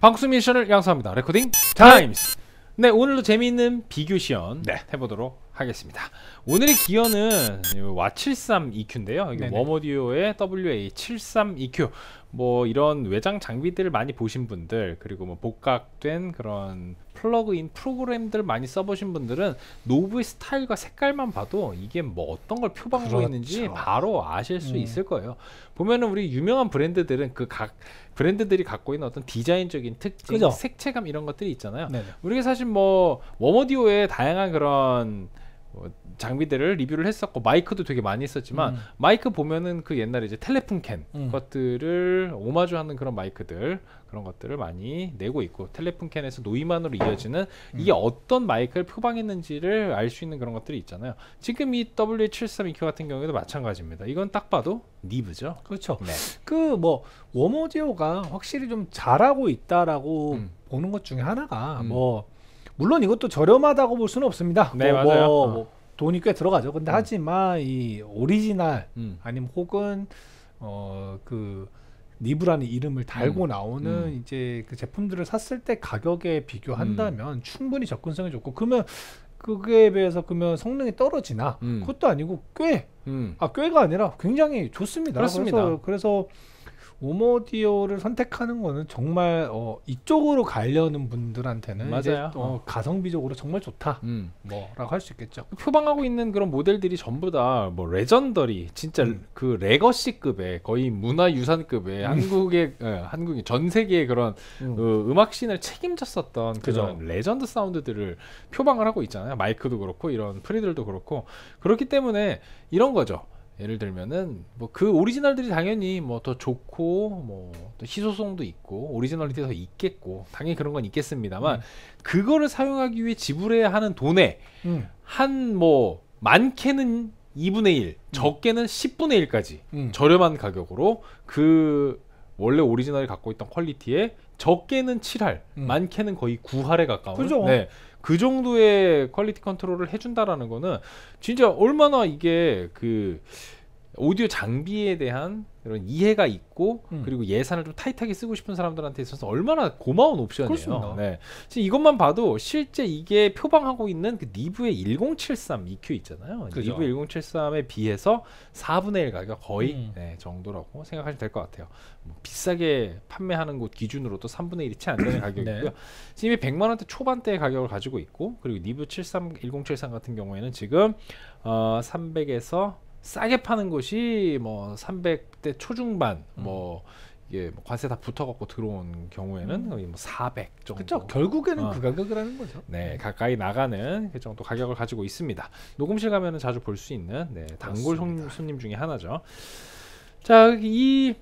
방수 미션을 양성합니다. 레코딩 네. 타임스. 네, 오늘도 재미있는 비교 시연 네. 해보도록 하겠습니다. 오늘의 기어는 와 732Q인데요. 이게 웜오디오의 WA732Q 뭐 이런 외장 장비들을 많이 보신 분들 그리고 뭐 복각된 그런 플러그인 프로그램들 많이 써보신 분들은 노브의 스타일과 색깔만 봐도 이게 뭐 어떤 걸 표방하고 그렇죠. 있는지 바로 아실 수 음. 있을 거예요. 보면은 우리 유명한 브랜드들은 그 각 브랜드들이 갖고 있는 어떤 디자인적인 특징, 그죠? 색채감 이런 것들이 있잖아요. 네네. 우리가 사실 뭐 워머디오의 다양한 그런 어, 장비들을 리뷰를 했었고 마이크도 되게 많이 했었지만 음. 마이크 보면은 그 옛날에 이제 텔레폰 캔 음. 것들을 오마주하는 그런 마이크들 그런 것들을 많이 내고 있고 텔레폰 캔에서 노이만으로 이어지는 음. 이게 어떤 마이크를 표방했는지를 알 수 있는 그런 것들이 있잖아요. 지금 이 W732Q 같은 경우에도 마찬가지입니다. 이건 딱 봐도 니브죠. 그렇죠. 네. 그뭐 워머제오가 확실히 좀 잘하고 있다라고 음. 보는 것 중에 하나가 음. 뭐 물론 이것도 저렴하다고 볼 수는 없습니다. 네 뭐, 뭐 맞아요. 뭐, 뭐 돈이 꽤 들어가죠. 근데 음. 하지만 이 오리지널 음. 아니면 혹은 어그 니브라는 이름을 달고 음. 나오는 음. 이제 그 제품들을 샀을 때 가격에 비교한다면 음. 충분히 접근성이 좋고 그러면 그에 비해서 그러면 성능이 떨어지나 음. 그것도 아니고 꽤아 꾀가 아니라 굉장히 좋습니다. 그렇습니다. 그래서, 그래서 오모디오를 선택하는 거는 정말 어, 이쪽으로 가려는 분들한테는 맞아요. 이제, 어, 가성비적으로 정말 좋다 음. 뭐라고 할 수 있겠죠. 표방하고 있는 그런 모델들이 전부 다 뭐 레전더리 진짜 음. 그 레거시급의 거의 문화유산급의 음. 한국의 어, 예, 한국이 전 세계의 그런 음. 그 악 씬을 책임졌었던 그죠. 그런 레전드 사운드들을 표방을 하고 있잖아요. 마이크도 그렇고 이런 프리들도 그렇고 그렇기 때문에 이런 거죠. 예를 들면은 뭐 그 오리지널들이 당연히 뭐 더 좋고 뭐 또 희소성도 있고 오리지널리티가 더 있겠고 당연히 그런 건 있겠습니다만 음. 그거를 사용하기 위해 지불해야 하는 돈에 음. 한뭐 많게는 2분의 1, 음. 적게는 10분의 1까지 음. 저렴한 가격으로 그 원래 오리지널이 갖고 있던 퀄리티에 적게는 7할, 음. 많게는 거의 9할에 가까운 그죠? 네, 그 정도의 퀄리티 컨트롤을 해준다라는 거는 진짜 얼마나 이게 그 오디오 장비에 대한 그런 이해가 있고 음. 그리고 예산을 좀 타이트하게 쓰고 싶은 사람들한테 있어서 얼마나 고마운 옵션이에요. 그렇습니다. 네. 지금 이것만 봐도 실제 이게 표방하고 있는 그 니브의 1073 EQ 있잖아요. 그죠. 니브 1073에 비해서 4분의 1 가격 거의 음. 네, 정도라고 생각하시면 될 것 같아요. 뭐 비싸게 판매하는 곳 기준으로도 3분의 1이 채 안 되는 가격이고요. 네. 지금 100만 원대 초반대의 가격을 가지고 있고 그리고 니브 73 1073 같은 경우에는 지금 어, 300에서 싸게 파는 곳이 뭐 300대 초중반 음. 뭐 이게 뭐 관세 다 붙어갖고 들어온 경우에는 음. 거의 뭐400 정도. 그렇죠. 결국에는 어. 그 가격을 하는 거죠. 네, 가까이 나가는 그 정도 가격을 가지고 있습니다. 녹음실 가면은 자주 볼 수 있는 네, 단골 손, 손님 중에 하나죠. 자, 이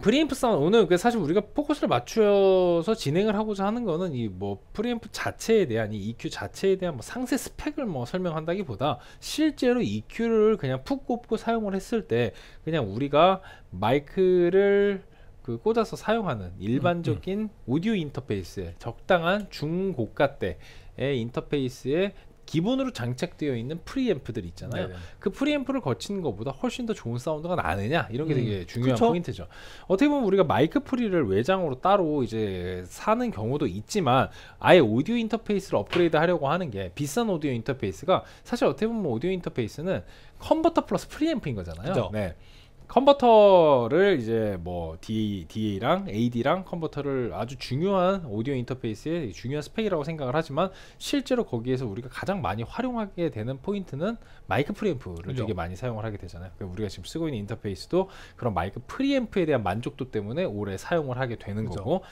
프리앰프 사운드 오늘 그 사실 우리가 포커스를 맞추어서 진행을 하고자 하는 거는 이 뭐 프리앰프 자체에 대한 이 EQ 자체에 대한 뭐 상세 스펙을 뭐 설명한다기보다 실제로 EQ를 그냥 푹 꼽고 사용을 했을 때 그냥 우리가 마이크를 그 꽂아서 사용하는 일반적인 음, 음. 오디오 인터페이스에 적당한 중고가 때의 인터페이스에 기본으로 장착되어 있는 프리앰프들 있잖아요. 네네. 네. 그 프리앰프를 거치는 것보다 훨씬 더 좋은 사운드가 나느냐 이런 게 음. 되게 중요한 그쵸? 포인트죠. 어떻게 보면 우리가 마이크 프리를 외장으로 따로 이제 사는 경우도 있지만 아예 오디오 인터페이스를 업그레이드 하려고 하는 게 비싼 오디오 인터페이스가 사실 어떻게 보면 오디오 인터페이스는 컨버터 플러스 프리앰프인 거잖아요. 그쵸? 네. 컨버터를 이제 뭐 DA, DA랑 AD랑 컨버터를 아주 중요한 오디오 인터페이스의 중요한 스펙이라고 생각을 하지만 실제로 거기에서 우리가 가장 많이 활용하게 되는 포인트는 마이크 프리앰프를 그렇죠. 되게 많이 사용을 하게 되잖아요. 그러니까 우리가 지금 쓰고 있는 인터페이스도 그런 마이크 프리앰프에 대한 만족도 때문에 오래 사용을 하게 되는 그렇죠. 거고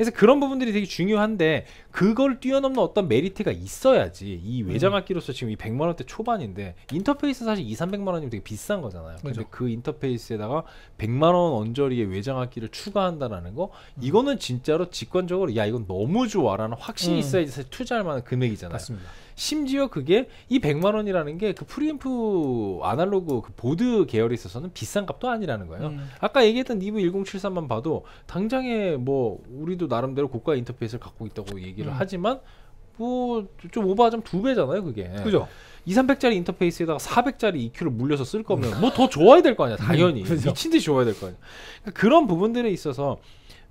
그래서 그런 부분들이 되게 중요한데 그걸 뛰어넘는 어떤 메리트가 있어야지 이 음. 외장악기로서 지금 이 100만 원대 초반인데 인터페이스 사실 2, 300만 원이면 되게 비싼 거잖아요. 그렇 근데 그 인터페이스에다가 100만 원언저리에 외장악기를 추가한다라는 거 음. 이거는 진짜로 직관적으로 야 이건 너무 좋아라는 확신이 음. 있어야지 사실 투자할 만한 금액이잖아요. 맞습니다. 심지어 그게 이 100만 원이라는 게 그 프리앰프 아날로그 그 보드 계열에 있어서는 비싼 값도 아니라는 거예요. 음. 아까 얘기했던 니브 1073만 봐도 당장에 뭐 우리도 나름대로 고가 인터페이스를 갖고 있다고 얘기를 음. 하지만 뭐 좀 오버하자면 두 배잖아요, 그게. 그죠? 2, 300짜리 인터페이스에다가 400짜리 EQ를 물려서 쓸 거면 음. 뭐더 좋아야 될 거 아니야, 당연히. 미친 듯이 좋아야 될 거 아니야. 그러니까 그런 부분들에 있어서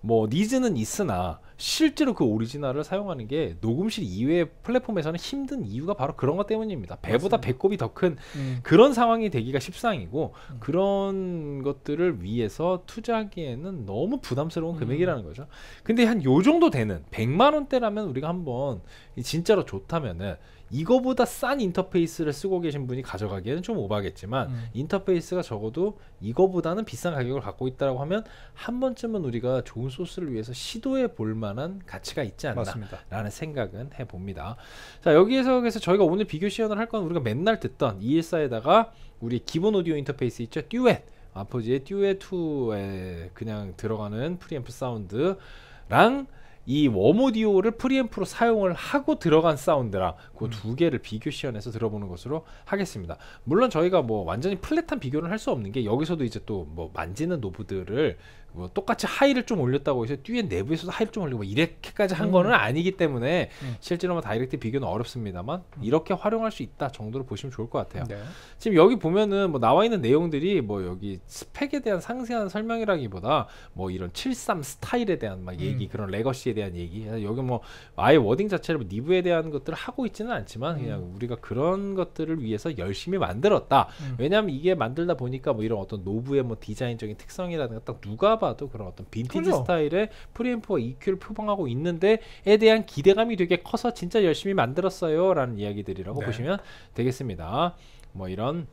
뭐 니즈는 있으나 실제로 그 오리지널을 사용하는 게 녹음실 이외의 플랫폼에서는 힘든 이유가 바로 그런 것 때문입니다. 배보다 배꼽이 더큰 음. 그런 상황이 되기가 십상이고 음. 그런 것들을 위해서 투자하기에는 너무 부담스러운 음. 금액이라는 거죠. 근데 한 요 정도 되는 100만 원대라면 우리가 한번 진짜로 좋다면은 이거보다 싼 인터페이스를 쓰고 계신 분이 가져가기에는 좀 오바겠지만 음. 인터페이스가 적어도 이거보다는 비싼 가격을 갖고 있다라고 하면 한 번쯤은 우리가 좋은 소스를 위해서 시도해 볼 만한 가치가 있지 않나라는 맞습니다. 생각은 해봅니다. 자 여기에서 그래서 저희가 오늘 비교 시연을 할 건 우리가 맨날 듣던 ES4에다가 우리 기본 오디오 인터페이스 있죠 듀엣 아포지의 듀엣 2에 그냥 들어가는 프리앰프 사운드랑 이워모디오를 프리앰프로 사용을 하고 들어간 사운드랑 그두 음. 개를 비교 시연해서 들어보는 것으로 하겠습니다. 물론 저희가 뭐 완전히 플랫한 비교는 할수 없는 게 여기서도 이제 또 뭐 만지는 노브들을 뭐 똑같이 하이를 좀 올렸다고 해서 뒤에 내부에서도 하이를 좀 올리고 뭐 이렇게까지 한 음. 거는 아니기 때문에 음. 실제로 뭐 다이렉트 비교는 어렵습니다만 음. 이렇게 활용할 수 있다 정도로 보시면 좋을 것 같아요. 네. 지금 여기 보면은 뭐 나와 있는 내용들이 뭐 여기 스펙에 대한 상세한 설명이라기보다 뭐 이런 73 스타일에 대한 막 얘기 음. 그런 레거시에 대한 얘기 여기 뭐 아예 워딩 자체를 뭐 니브에 대한 것들을 하고 있지는 않지만 음. 그냥 우리가 그런 것들을 위해서 열심히 만들었다 음. 왜냐하면 이게 만들다 보니까 뭐 이런 어떤 노브의 뭐 디자인적인 특성이라든가 딱 누가 봐도 그런 어떤 빈티지 그렇죠. 스타일의 프리앰프와 EQ를 표방하고 있는데에 대한 기대감이 되게 커서 진짜 열심히 만들었어요 라는 이야기들이라고 네. 보시면 되겠습니다 뭐 이런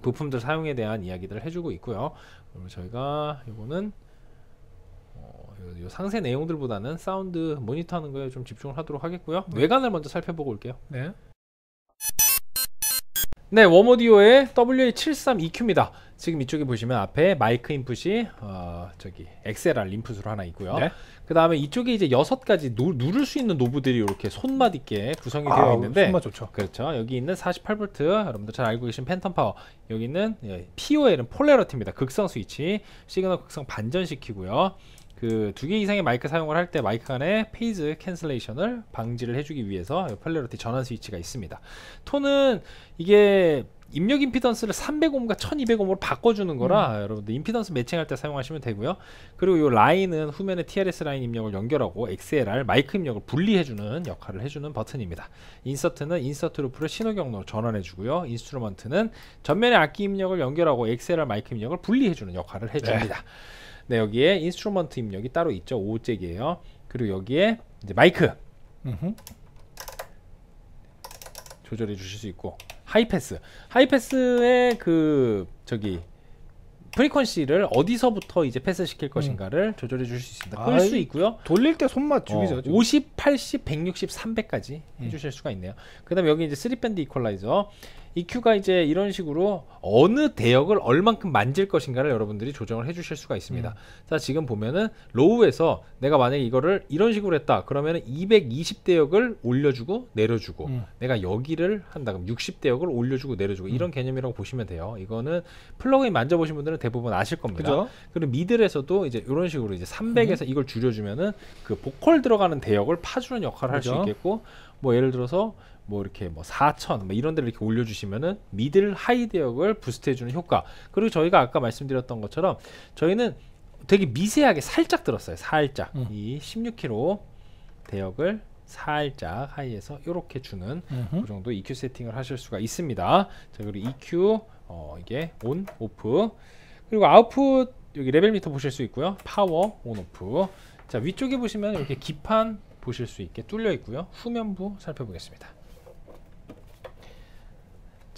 부품들 사용에 대한 이야기들을 해주고 있고요. 그럼 저희가 이거는 요 상세 내용들보다는 사운드 모니터하는 거에 좀 집중을 하도록 하겠고요. 네. 외관을 먼저 살펴보고 올게요. 네. 네, 웜오디오의 w a 7 3 e q 입니다 지금 이쪽에 보시면 앞에 마이크 인풋이 어, 저기 XLR 인풋으로 하나 있고요. 네. 그 다음에 이쪽에 이제 여섯 가지 누, 를수 있는 노브들이 이렇게 손맛 있게 구성이 되어 있는데 손맛 좋죠. 그렇죠. 여기 있는 48V 여러분들 잘 알고 계신 팬텀 파워. 여기는 POL은 예, 폴레러티입니다. 극성 스위치, 시그널 극성 반전시키고요. 그두개 이상의 마이크 사용을 할 때 마이크 간의 페이즈 캔슬레이션을 방지를 해주기 위해서 펄레로티 전환 스위치가 있습니다. 톤은 이게 입력 임피던스를 300옴과 1200옴으로 바꿔주는 거라 음. 여러분들 임피던스 매칭할 때 사용하시면 되고요. 그리고 이 라인은 후면에 TRS 라인 입력을 연결하고 XLR 마이크 입력을 분리해주는 역할을 해주는 버튼입니다. 인서트는 인서트 루프를 신호 경로로 전환해주고요. 인스트루먼트는 전면에 악기 입력을 연결하고 XLR 마이크 입력을 분리해주는 역할을 해줍니다. 네. 네, 여기에 인스트루먼트 입력이 따로 있죠. 5잭이에요. 그리고 여기에 이제 마이크. 조절해 주실 수 있고 하이패스. 하이패스의 그 저기 프리퀀시를 어디서부터 이제 패스 시킬 음. 것인가를 음. 조절해 주실 수 있습니다. 끌수 있고요. 돌릴 때 손맛 어, 죽이죠. 어, 50, 80, 160, 300까지 해주실 수가 있네요. 그 다음에 여기 이제 3밴드 이퀄라이저. EQ가 이제 이런 식으로 어느 대역을 얼만큼 만질 것인가를 여러분들이 조정을 해 주실 수가 있습니다. 음. 자, 지금 보면은 로우에서 내가 만약에 이거를 이런 식으로 했다. 그러면은 220 대역을 올려주고 내려주고 음. 내가 여기를 한다. 그럼 60 대역을 올려주고 내려주고 음. 이런 개념이라고 보시면 돼요. 이거는 플러그인 만져보신 분들은 대부분 아실 겁니다. 그죠? 그리고 미들에서도 이제 이런 식으로 이제 300에서 음. 이걸 줄여주면은 그 보컬 들어가는 대역을 파주는 역할을 할 수 있겠고 뭐 예를 들어서 뭐 이렇게 뭐 4천 뭐 이런 데를 이렇게 올려주시면은 미들 하이 대역을 부스트해주는 효과 그리고 저희가 아까 말씀드렸던 것처럼 저희는 되게 미세하게 살짝 들었어요 살짝 음. 이1 6키로 대역을 살짝 하이에서 이렇게 주는 음흠. 그 정도 EQ 세팅을 하실 수가 있습니다 자 그리고 EQ 어 이게 온 오프 그리고 아웃풋 여기 레벨 미터 보실 수 있고요 파워 온 오프 자 위쪽에 보시면 이렇게 기판 보실 수 있게 뚫려 있고요 후면부 살펴보겠습니다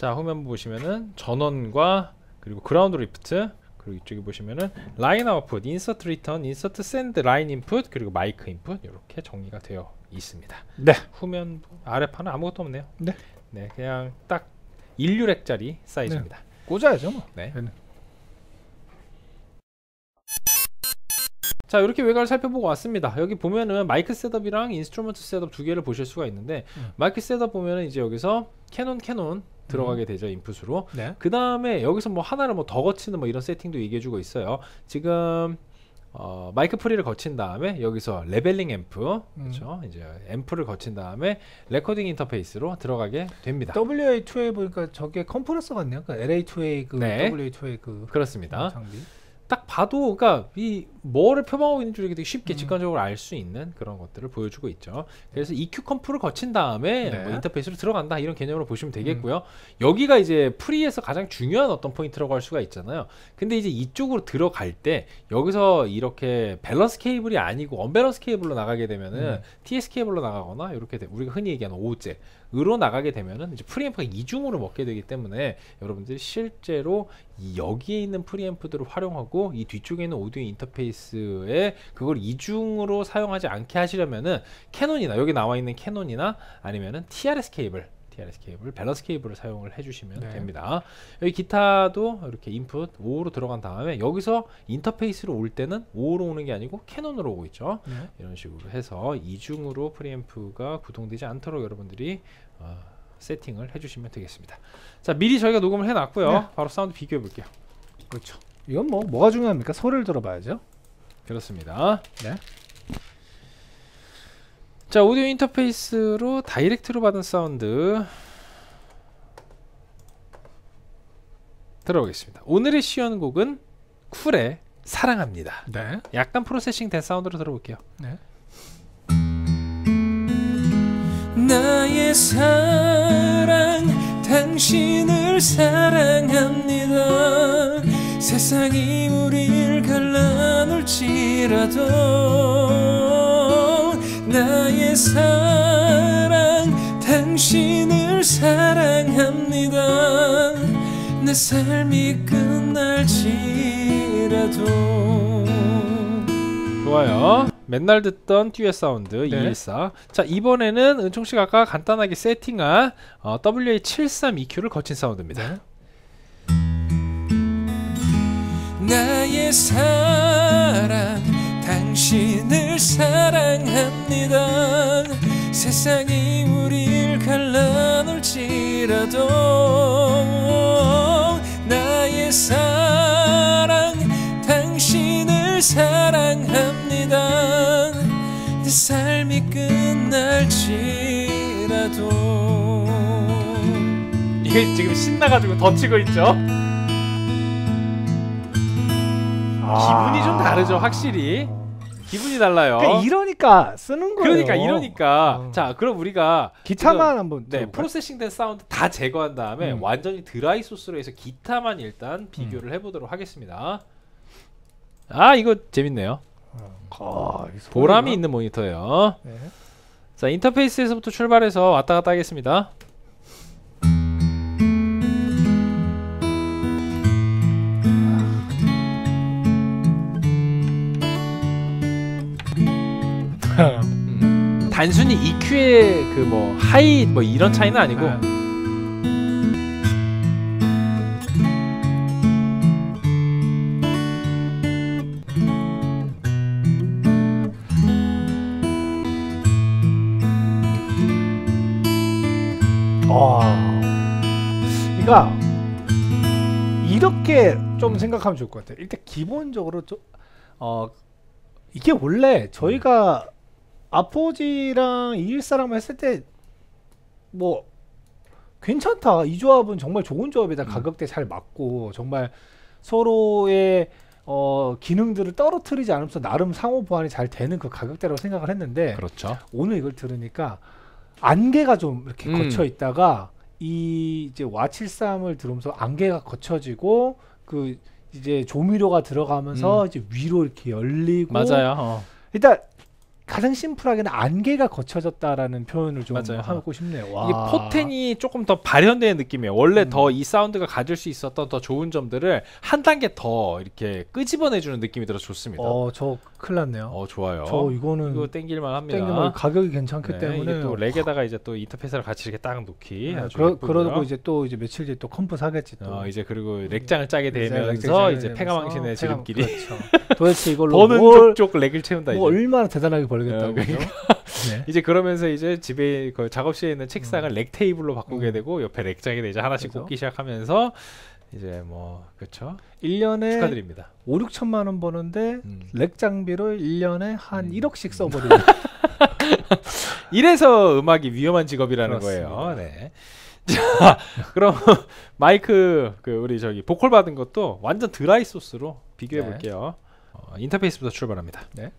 자 후면 부 보시면은 전원과 그리고 그라운드 리프트 그리고 이쪽에 보시면은 라인 아웃풋, 인서트 리턴, 인서트 샌드 라인 인풋 그리고 마이크 인풋 이렇게 정리가 되어 있습니다. 네. 후면 아래판은 아무것도 없네요. 네. 네, 그냥 딱 1류렉짜리 사이즈입니다. 네. 꽂아야죠, 뭐. 네. 네. 자 이렇게 외관을 살펴보고 왔습니다 여기 보면은 마이크 셋업이랑 인스트루먼트 셋업 두 개를 보실 수가 있는데 음. 마이크 셋업 보면은 이제 여기서 캐논 캐논 들어가게 음. 되죠 인풋으로. 네. 그 다음에 여기서 뭐 하나를 뭐 더 거치는 뭐 이런 세팅도 얘기해주고 있어요. 지금 어, 마이크 프리를 거친 다음에 여기서 레벨링 앰프 음. 그렇죠 이제 앰프를 거친 다음에 레코딩 인터페이스로 들어가게 됩니다. WA2A 보니까 저게 컴프레서 같네요. 그러니까 LA2A 그 네. WA2A 그 그렇습니다. 장비. 딱 봐도 그러니까 이 뭐를 표방하고 있는 줄이 되게 쉽게 음. 직관적으로 알 수 있는 그런 것들을 보여주고 있죠. 그래서 EQ 컴프를 거친 다음에 네. 뭐 인터페이스로 들어간다 이런 개념으로 보시면 음. 되겠고요. 음. 여기가 이제 프리에서 가장 중요한 어떤 포인트라고 할 수가 있잖아요. 근데 이제 이쪽으로 들어갈 때 여기서 이렇게 밸런스 케이블이 아니고 언밸런스 케이블로 나가게 되면은 음. TS 케이블로 나가거나 이렇게 돼. 우리가 흔히 얘기하는 오제 으로 나가게 되면은 이제 프리앰프가 이중으로 먹게 되기 때문에 여러분들이 실제로 여기에 있는 프리앰프들을 활용하고 이 뒤쪽에 있는 오디오 인터페이스에 그걸 이중으로 사용하지 않게 하시려면은 캐논이나 여기 나와 있는 캐논이나 아니면은 TRS 케이블 TRS 케이블, 밸런스 케이블을 사용을 해주시면 네. 됩니다. 여기 기타도 이렇게 인풋 5로 들어간 다음에 여기서 인터페이스로 올 때는 5로 오는 게 아니고 캐논으로 오고 있죠. 네. 이런 식으로 해서 이중으로 프리앰프가 구동되지 않도록 여러분들이 어, 세팅을 해주시면 되겠습니다 자 미리 저희가 녹음을 해놨고요 네. 바로 사운드 비교해 볼게요 그렇죠 이건 뭐 뭐가 중요합니까? 소리를 들어봐야죠 그렇습니다 네. 자 오디오 인터페이스로 다이렉트로 받은 사운드 들어보겠습니다 오늘의 시연곡은 쿨의 사랑합니다 네. 약간 프로세싱 된 사운드로 들어볼게요 네. 나의 사랑 당신을 사랑합니다 세상이 우릴 갈라놓을지라도 나의 사랑 당신을 사랑합니다 내 삶이 끝날지라도 좋아요 맨날 듣던 듀엣 사운드 네. 214. 자, 이번에는 은총 씨가 아까 간단하게 세팅한 어, WA732Q를 거친 사운드입니다. 나의 사랑 당신을 사랑합니다 세상이 우릴 갈라놓을지라도 나의 사랑 이 그 지금 신나가지고 더 치고 있죠. 아... 기분이 좀 다르죠, 확실히. 기분이 달라요. 그러니까 이러니까 쓰는 거예요. 그러니까 이러니까 어. 자 그럼 우리가 기타만 한번 네 프로세싱된 사운드 다 제거한 다음에 음. 완전히 드라이 소스로 해서 기타만 일단 음. 비교를 음. 해보도록 하겠습니다. 아 이거 재밌네요. 어, 아, 보람이 있는 모니터예요. 네. 자 인터페이스에서부터 출발해서 왔다 갔다 하겠습니다. 음. 단순히 EQ의 그 뭐 하이 뭐 이런 차이는 아니고 네. 아. 그러니까 이렇게 좀 생각하면 좋을 것 같아요. 일단 기본적으로 좀어 이게 원래 저희가 아포지랑 이일사랑 했을 때 뭐 괜찮다 이 조합은 정말 좋은 조합이다 음. 가격대 잘 맞고 정말 서로의 어, 기능들을 떨어뜨리지 않으면서 나름 상호 보완이 잘 되는 그 가격대라고 생각을 했는데 그렇죠. 오늘 이걸 들으니까 안개가 좀 이렇게 음. 거쳐 있다가 이 이제 와칠삼을 들으면서 안개가 거쳐지고 그 이제 조미료가 들어가면서 음. 이제 위로 이렇게 열리고 맞아요. 어. 일단 가장 심플하게는 안개가 거쳐졌다라는 표현을 좀 맞아요. 하고 싶네요. 와. 이게 포텐이 조금 더 발현된 느낌이에요. 원래 음. 더이 사운드가 가질 수 있었던 더 좋은 점들을 한 단계 더 이렇게 끄집어내주는 느낌이 들어 좋습니다. 어, 저 큰일 났네요. 어, 좋아요. 저 이거는 이거 땡길만 합니다. 땡길만 가격이 괜찮기 네, 때문에 또 뭐 렉에다가 이제 또 인터페이스를 같이 이렇게 딱 놓기. 네, 그러, 고 이제 또 이제 며칠 뒤에 또 컴프 사겠지 또. 어, 이제 그리고 렉장을 짜게 되면서 이제 폐가망신의 지름길이. 그렇죠. 도대체 이걸로 뭘, 쪽 렉을 채운다. 뭐 이제. 얼마나 대단하게 벌겠다고. 네, 그러니까 네. 이제 그러면서 이제 집에 그 작업실에 있는 책상을 음. 렉 테이블로 바꾸게 음. 되고 옆에 렉장이 이제 하나씩 그렇죠? 꽂기 시작하면서 이제 뭐 그렇죠. 1년에 축하드립니다. 5, 6천만 원 버는데 음. 렉 장비로 1년에 한 음. 1억씩 음. 써버리는. 이래서 음악이 위험한 직업이라는 그렇습니다. 거예요. 네. 자, 그럼 마이크 그 우리 저기 보컬 받은 것도 완전 드라이 소스로 비교해 네. 볼게요. 어, 인터페이스부터 출발합니다. 네.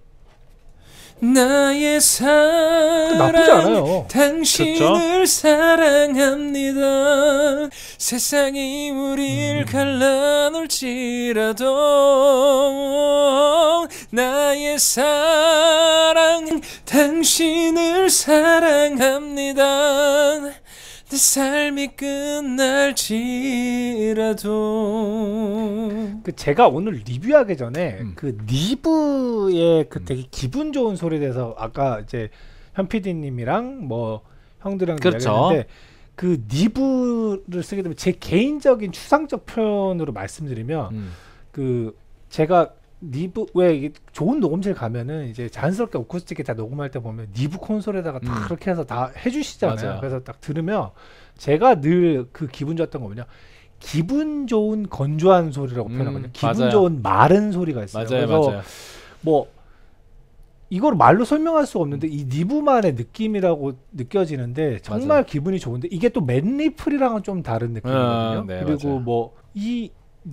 나의 그 사랑 당신을 그렇죠? 사랑합니다 세상이 우릴 음. 갈라놓을지라도 나의 사랑 당신을 사랑합니다 내 삶이 끝날지라도 그 제가 오늘 리뷰하기 전에 음. 그 니브의 그 되게 음. 기분 좋은 소리에 대해서 아까 이제 현 PD님이랑 뭐 형들이랑 그렇죠. 이야기했는데 그 니브를 쓰게 되면 제 개인적인 추상적 표현으로 말씀드리면 음. 그 제가 니브 왜 좋은 녹음실 가면은 이제 자연스럽게 오쿠스틱 기다 녹음할 때 보면 니브 콘솔에다가 다 음. 그렇게 해서 다 해주시잖아요. 맞아요. 그래서 딱 들으면 제가 늘 그 기분 좋았던 거 뭐냐 기분 좋은 건조한 소리라고 음, 표현하거든요. 기분 맞아요. 좋은 마른 소리가 있어요. 맞아요, 그래서 맞아요. 뭐 이걸 말로 설명할 수가 없는데 이 니브만의 느낌이라고 느껴지는데 정말 맞아요. 기분이 좋은데 이게 또 맨리플이랑은 좀 다른 느낌이거든요. 음, 네, 그리고 뭐이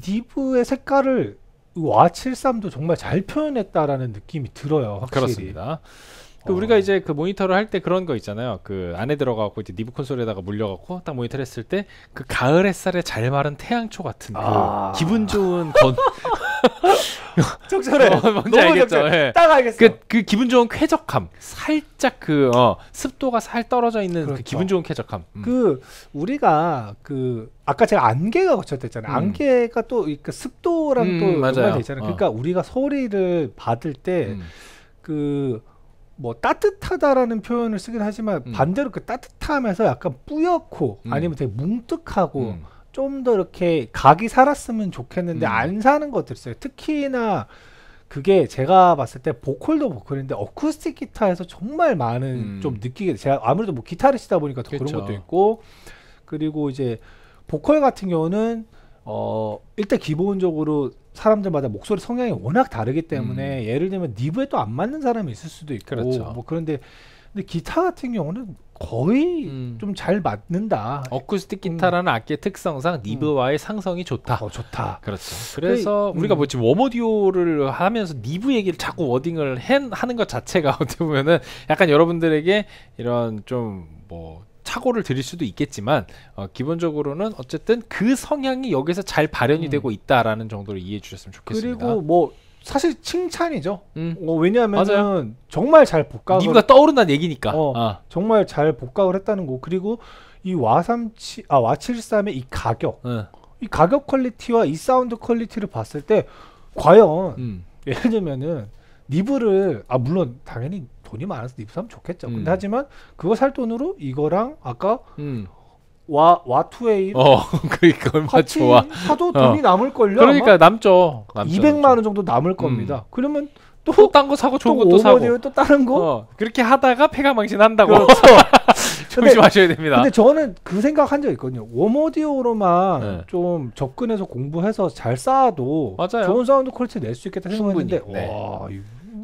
니브의 색깔을 와73도 정말 잘 표현했다라는 느낌이 들어요. 확실히. 그렇습니다. 그 어. 우리가 이제 그 모니터를 할 때 그런 거 있잖아요. 그 안에 들어가고 이제 니브 콘솔에다가 물려갖고 딱 모니터를 했을 때 그 가을 햇살에 잘 마른 태양초 같은 그 아. 기분 좋은 건 적절해. 어, 뭔지 알겠죠. 예. 딱 알겠어. 그, 그 기분 좋은 쾌적함. 살짝 그 어, 습도가 살 떨어져 있는 그 그렇죠. 그 기분 좋은 쾌적함. 음. 그 우리가 그 아까 제가 안개가 거쳤댔잖아요. 음. 안개가 또그 습도랑 음, 또 연관돼 되잖아요 어. 그러니까 우리가 소리를 받을 때그 음. 뭐 따뜻하다라는 표현을 쓰긴 하지만 음. 반대로 그 따뜻함에서 약간 뿌옇고 음. 아니면 되게 뭉뚝하고 음. 좀더 이렇게 각이 살았으면 좋겠는데 음. 안 사는 것들 있어요. 특히나 그게 제가 봤을 때 보컬도 보컬인데 어쿠스틱 기타에서 정말 많은 음. 좀 느끼게 제가 아무래도 뭐 기타를 치다 보니까 더그런 그렇죠. 것도 있고 그리고 이제 보컬 같은 경우는 어 일단 기본적으로 사람들마다 목소리 성향이 워낙 다르기 때문에 음. 예를 들면 니브에 또 안 맞는 사람이 있을 수도 있고 그렇죠. 뭐 그런데 근데 기타 같은 경우는 거의 음. 좀잘 맞는다. 어쿠스틱 음. 기타라는 음. 악기의 특성상 니브와의 음. 상성이 좋다. 어, 좋다. 그렇죠. 그래서 근 우리가 음. 뭐 지금 워머디오를 하면서 니브 얘기를 자꾸 워딩을 해, 하는 것 자체가 어떻게 보면은 약간 여러분들에게 이런 좀 뭐 착오를 드릴 수도 있겠지만 어, 기본적으로는 어쨌든 그 성향이 여기서 잘 발현이 음. 되고 있다라는 정도로 이해해 주셨으면 좋겠습니다. 그리고 뭐 사실 칭찬이죠. 음. 어, 왜냐하면 정말 잘 복각을 니가 떠오른다는 얘기니까. 어, 아. 정말 잘 복각을 했다는 거. 그리고 이 와삼치 아 와칠삼의 이 가격, 음. 이 가격 퀄리티와 이 사운드 퀄리티를 봤을 때 과연 음. 예를 들면은 니브를 아 물론 당연히 돈이 많아서 니브 사면 좋겠죠. 음. 근데 하지만 그거 살 돈으로 이거랑 아까 음. 와 와투웨이 어 그러니까 얼마 좋아 사도 어. 돈이 어. 남을 걸요 그러니까 남죠, 남죠 200만 원 정도 남을 겁니다 음. 그러면 또딴거 또 사고 좋은 것도 사고 또 다른 거 어, 그렇게 하다가 폐가 망신한다고 그렇죠. 조심하셔야 됩니다. 근데 저는 그 생각한 적 있거든요. 웜모디오로만 네. 좀 접근해서 공부해서 잘 쌓아도 맞아요. 좋은 사운드 퀄리티 낼수 있겠다 생각했는데 네. 와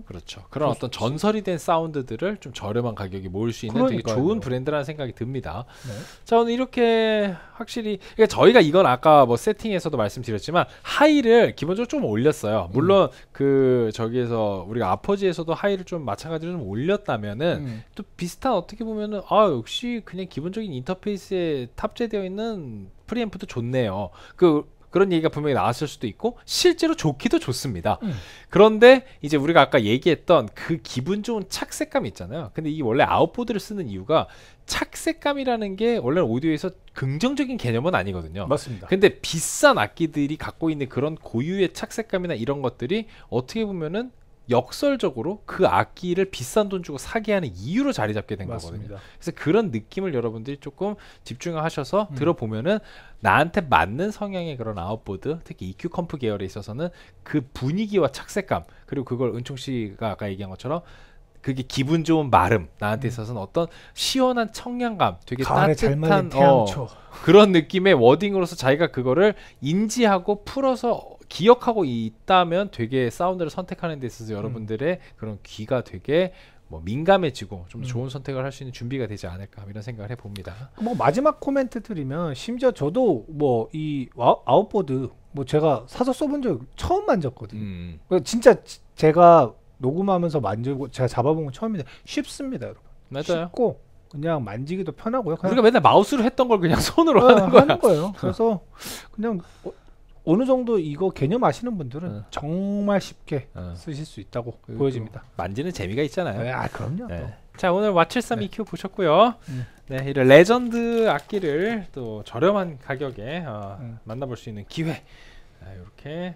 그렇죠. 그런 어떤 좋지. 전설이 된 사운드들을 좀 저렴한 가격에 모을 수 있는 그러니까요. 되게 좋은 브랜드라는 생각이 듭니다. 네. 자 오늘 이렇게 확실히 그러니까 저희가 이건 아까 뭐 세팅에서도 말씀드렸지만 하이를 기본적으로 좀 올렸어요. 음. 물론 음. 그 저기에서 우리가 아퍼지에서도 하이를 좀 마찬가지로 좀 올렸다면은 음. 또 비슷한 어떻게 보면은 아 역시 그냥 기본적인 인터페이스에 탑재되어 있는 프리앰프도 좋네요. 그 그런 얘기가 분명히 나왔을 수도 있고 실제로 좋기도 좋습니다. 음. 그런데 이제 우리가 아까 얘기했던 그 기분 좋은 착색감 있잖아요. 근데 이 원래 아웃보드를 쓰는 이유가 착색감이라는 게 원래 오디오에서 긍정적인 개념은 아니거든요. 맞습니다. 근데 비싼 악기들이 갖고 있는 그런 고유의 착색감이나 이런 것들이 어떻게 보면은 역설적으로 그 악기를 비싼 돈 주고 사게 하는 이유로 자리 잡게 된 맞습니다. 거거든요. 그래서 그런 느낌을 여러분들이 조금 집중하셔서 음. 들어보면은 나한테 맞는 성향의 그런 아웃보드, 특히 EQ 컴프 계열에 있어서는 그 분위기와 착색감 그리고 그걸 은총 씨가 아까 얘기한 것처럼 그게 기분 좋은 마름 나한테 음. 있어서는 어떤 시원한 청량감 되게 그 따뜻한 어, 그런 느낌의 워딩으로서 자기가 그거를 인지하고 풀어서 기억하고 있다면 되게 사운드를 선택하는 데 있어서 음. 여러분들의 음. 그런 귀가 되게 뭐 민감해지고 좀 음. 좋은 선택을 할 수 있는 준비가 되지 않을까 이런 생각을 해봅니다. 뭐 마지막 코멘트 드리면 심지어 저도 뭐 이 아, 아웃보드 뭐 제가 사서 써본 적 처음 만졌거든요. 음. 음. 진짜 제가 녹음하면서 만지고 제가 잡아본 건 처음인데 쉽습니다, 여러분. 맞아요. 쉽고 그냥 만지기도 편하고요. 그냥 우리가 맨날 마우스로 했던 걸 그냥 손으로 어, 하는, 하는 거예요 그래서 그냥 어, 어느 정도 이거 개념 아시는 분들은 어. 정말 쉽게 어. 쓰실 수 있다고 보여집니다. 만지는 재미가 있잖아요. 네, 아 그럼요. 네. 자 오늘 와칠3 네. EQ 보셨고요. 음. 네, 이런 레전드 악기를 또 저렴한 가격에 어, 음. 만나볼 수 있는 기회 아, 이렇게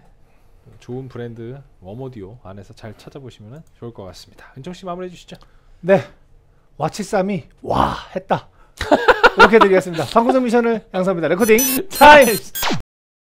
좋은 브랜드 워오디오 안에서 잘 찾아보시면 좋을 것 같습니다. 은정 씨 마무리해 주시죠. 네, 와칠3이와 했다. 이렇게 드리겠습니다. 방구석 미션을 양성합니다. 레코딩 타임!